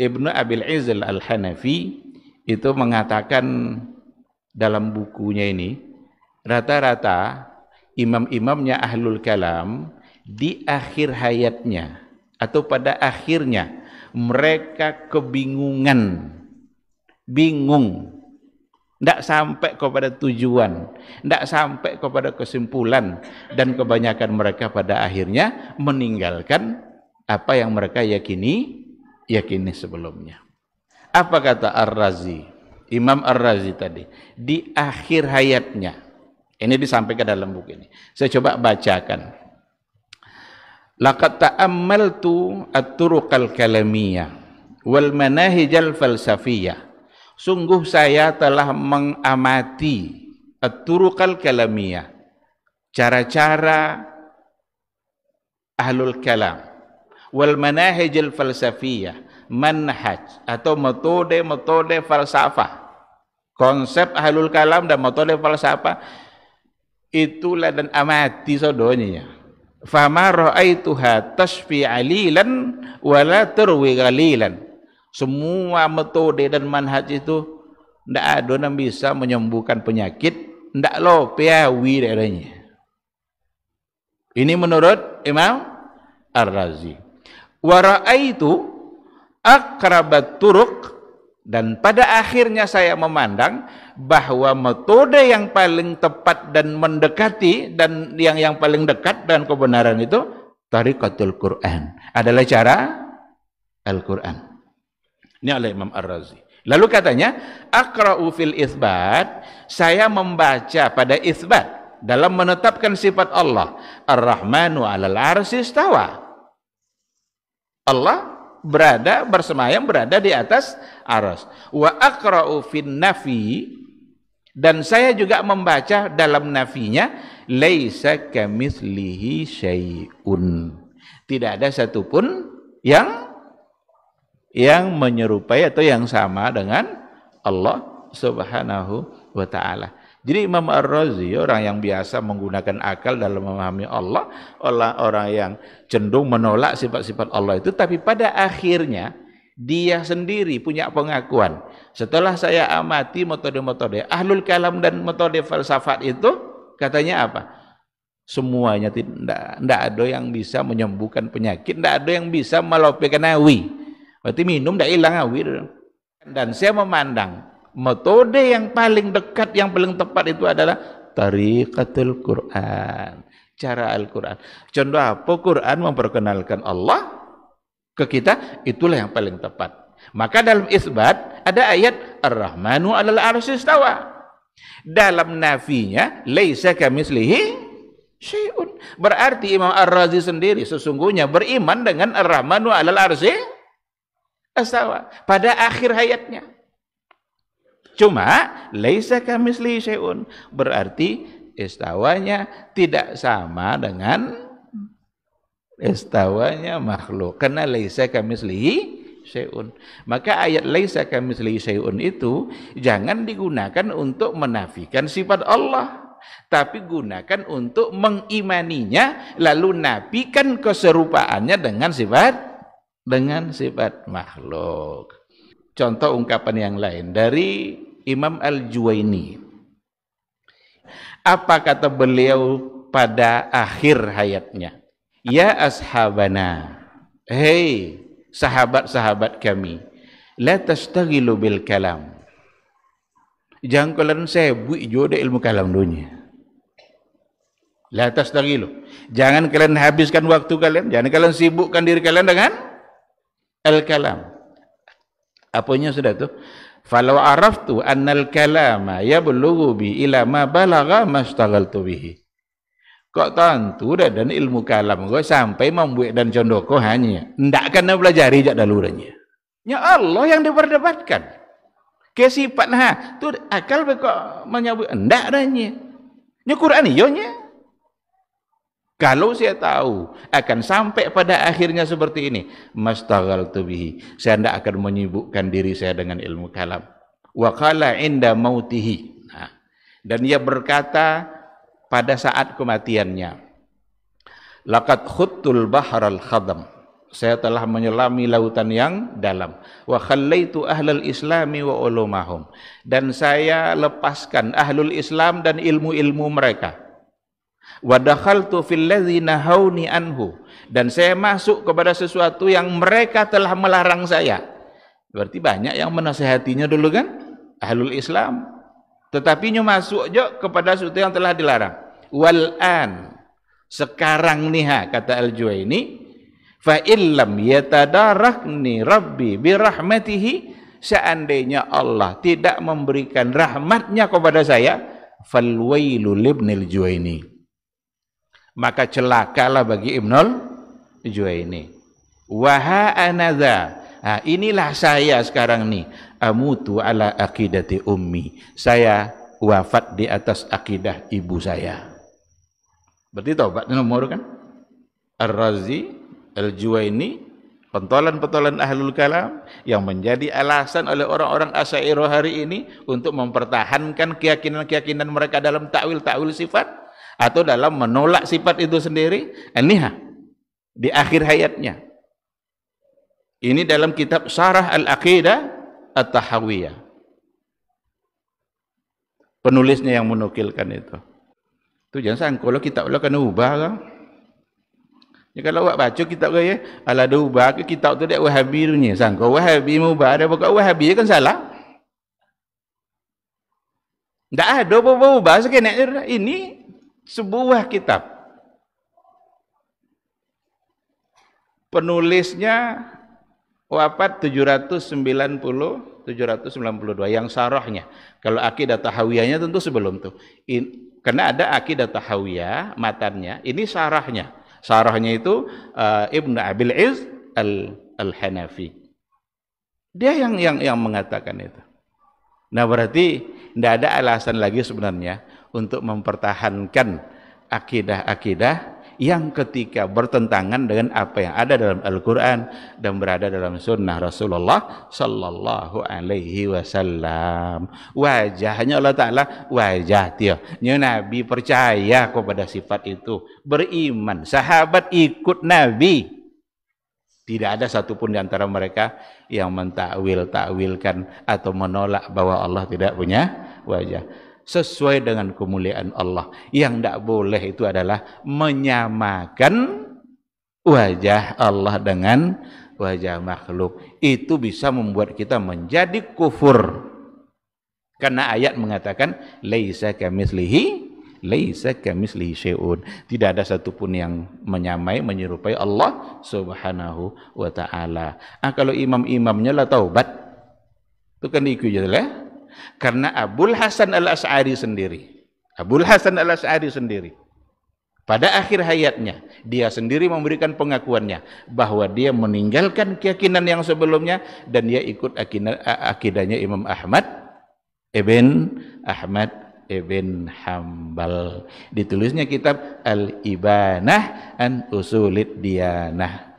Ibnu Abil Izil Al-Hanafi itu mengatakan dalam bukunya ini rata-rata imam-imamnya ahlul kalam di akhir hayatnya atau pada akhirnya mereka kebingungan bingung tidak sampai kepada tujuan, tidak sampai kepada kesimpulan, dan kebanyakan mereka pada akhirnya meninggalkan apa yang mereka yakini yakini sebelumnya. Apa kata Ar-Razi? Imam Ar-Razi tadi di akhir hayatnya. Ini disampaikan dalam buku ini. Saya coba bacakan. Laqad ta'ammaltu at-turuqal kalamiyah wal manahijal falsafiyah. Sungguh saya telah mengamati at-turuqal kalamiyah. Cara-cara ahlul kalam wal manahijil falsafiyah manhaj atau metode-metode falsafah konsep ahlul kalam dan metode falsafah itulah dan amati sodonya ya fama ra'aituha tasfi alilan wala turwi galilan semua metode dan manhaj itu ndak ada yang bisa menyembuhkan penyakit ndak lo piawi daerahnya ini menurut Imam Ar-Razi Wara'aitu akrabat turuk dan pada akhirnya saya memandang bahwa metode yang paling tepat dan mendekati dan yang yang paling dekat dengan kebenaran itu tarikatul Quran adalah cara Al-Quran. Ini oleh Imam Ar-Razi. Lalu katanya, akra'u fil isbat, saya membaca pada isbat dalam menetapkan sifat Allah. Ar-Rahmanu 'alal 'arsy istawa. Allah berada bersemayam berada di atas aras. Wa akra'u fin nafi dan saya juga membaca dalam nafinya laisa kamitslihi syai'un. Tidak ada satupun yang yang menyerupai atau yang sama dengan Allah Subhanahu wa taala. Jadi Imam Ar-Razi orang yang biasa menggunakan akal dalam memahami Allah, orang, orang yang cenderung menolak sifat-sifat Allah itu tapi pada akhirnya dia sendiri punya pengakuan. Setelah saya amati metode-metode ahlul kalam dan metode falsafat itu katanya apa? Semuanya tidak, tidak ada yang bisa menyembuhkan penyakit, tidak ada yang bisa melopekan awi. Berarti minum tidak hilang awi. Dan saya memandang metode yang paling dekat yang paling tepat itu adalah tariqatul Quran cara Al-Quran contoh apa Quran memperkenalkan Allah ke kita itulah yang paling tepat maka dalam isbat ada ayat Ar-Rahmanu alal arsistawa dalam nafinya laisa kamislihi syai'un berarti Imam Ar-Razi sendiri sesungguhnya beriman dengan Ar-Rahmanu alal arsi pada akhir hayatnya Cuma laisa kamisli syai'un berarti istawanya tidak sama dengan istawanya makhluk. Karena laisa kamisli syai'un. Maka ayat laisa kamisli syai'un itu jangan digunakan untuk menafikan sifat Allah tapi gunakan untuk mengimaninya lalu nafikan keserupaannya dengan sifat dengan sifat makhluk. Contoh ungkapan yang lain dari Imam Al-Juwaini. Apa kata beliau pada akhir hayatnya? Ya ashabana, hei sahabat-sahabat kami, la tastaghilu bil kalam. Jangan kalian sibuk jodoh ilmu kalam dunia. atas La tastaghilu. Jangan kalian habiskan waktu kalian, jangan kalian sibukkan diri kalian dengan al kalam. Apanya sudah tuh? Falau araftu annal kalama ya belugu bi ila ma balagha mastaghaltu bihi. Kok tentu dah dan ilmu kalam gue sampai membuat dan condoko hanya. Ndak kena kan belajari jak dalurannya. Ya Allah yang diperdebatkan. Kesifat nah, tu akal kok menyebut ndak adanya. Nya Quran yo nya. Kalau saya tahu akan sampai pada akhirnya seperti ini, mastaghal tubihi. Saya tidak akan menyibukkan diri saya dengan ilmu kalam. Wakala inda mautihi. Nah, dan ia berkata pada saat kematiannya, Lakat khutul bahral khadam. Saya telah menyelami lautan yang dalam. Wa khallaitu ahlal islami wa ulumahum. Dan saya lepaskan ahlul islam dan ilmu-ilmu mereka Wa dakhaltu fil ladzina hauni anhu dan saya masuk kepada sesuatu yang mereka telah melarang saya. Berarti banyak yang menasehatinya dulu kan? Ahlul Islam. Tetapi nyu masuk jo kepada sesuatu yang telah dilarang. Wal an sekarang niha kata Al-Juwaini fa illam yatadarakni rabbi birahmatihi seandainya Allah tidak memberikan rahmatnya kepada saya falwailu libnil juwaini maka celakalah bagi Ibnul Juwaini waha anadha nah, inilah saya sekarang nih amutu ala akidati ummi saya wafat di atas akidah ibu saya berarti taubat nomor kan Ar-Razi Al-Juwaini pentolan-pentolan ahlul kalam yang menjadi alasan oleh orang-orang asyairah hari ini untuk mempertahankan keyakinan-keyakinan mereka dalam takwil-takwil sifat atau dalam menolak sifat itu sendiri aniha di akhir hayatnya ini dalam kitab Sarah Al-Aqidah At-Tahawiyah penulisnya yang menukilkan itu itu jangan sangka kalau kitab Allah kena ubah kan? Ya, kalau awak baca kitab kaya, ala ada ubah ke kitab tu dia wahabi dunia. Sangka wahabi mubah ada bukan wahabi kan salah. Tak ada apa-apa ubah sekenak ini sebuah kitab. Penulisnya wafat 790 792 yang sarahnya. Kalau akidah tahawiyahnya tentu sebelum tuh. In, karena ada akidah tahawiyah matanya ini sarahnya. Sarahnya itu uh, Ibnu Abil Iz Al Al-Hanafi. Dia yang yang yang mengatakan itu. Nah, berarti tidak ada alasan lagi sebenarnya untuk mempertahankan akidah-akidah yang ketika bertentangan dengan apa yang ada dalam Al-Quran dan berada dalam sunnah Rasulullah Sallallahu Alaihi Wasallam. Wajahnya Allah Ta'ala wajah dia. Nyo Nabi percaya kepada sifat itu. Beriman. Sahabat ikut Nabi. Tidak ada satupun di antara mereka yang mentakwil-takwilkan atau menolak bahwa Allah tidak punya wajah sesuai dengan kemuliaan Allah. Yang tidak boleh itu adalah menyamakan wajah Allah dengan wajah makhluk. Itu bisa membuat kita menjadi kufur. Karena ayat mengatakan laisa kamislihi laisa kamislihi syai'un. Tidak ada satupun yang menyamai menyerupai Allah Subhanahu wa taala. Ah kalau imam-imamnya lah taubat. Itu kan diikuti karena Abul Hasan al-As'ari sendiri. Abul Hasan al-As'ari sendiri. Pada akhir hayatnya, dia sendiri memberikan pengakuannya bahwa dia meninggalkan keyakinan yang sebelumnya dan dia ikut akidahnya Imam Ahmad Ibn Ahmad Ibn Hambal. Ditulisnya kitab Al-Ibanah an Usulid Diyanah.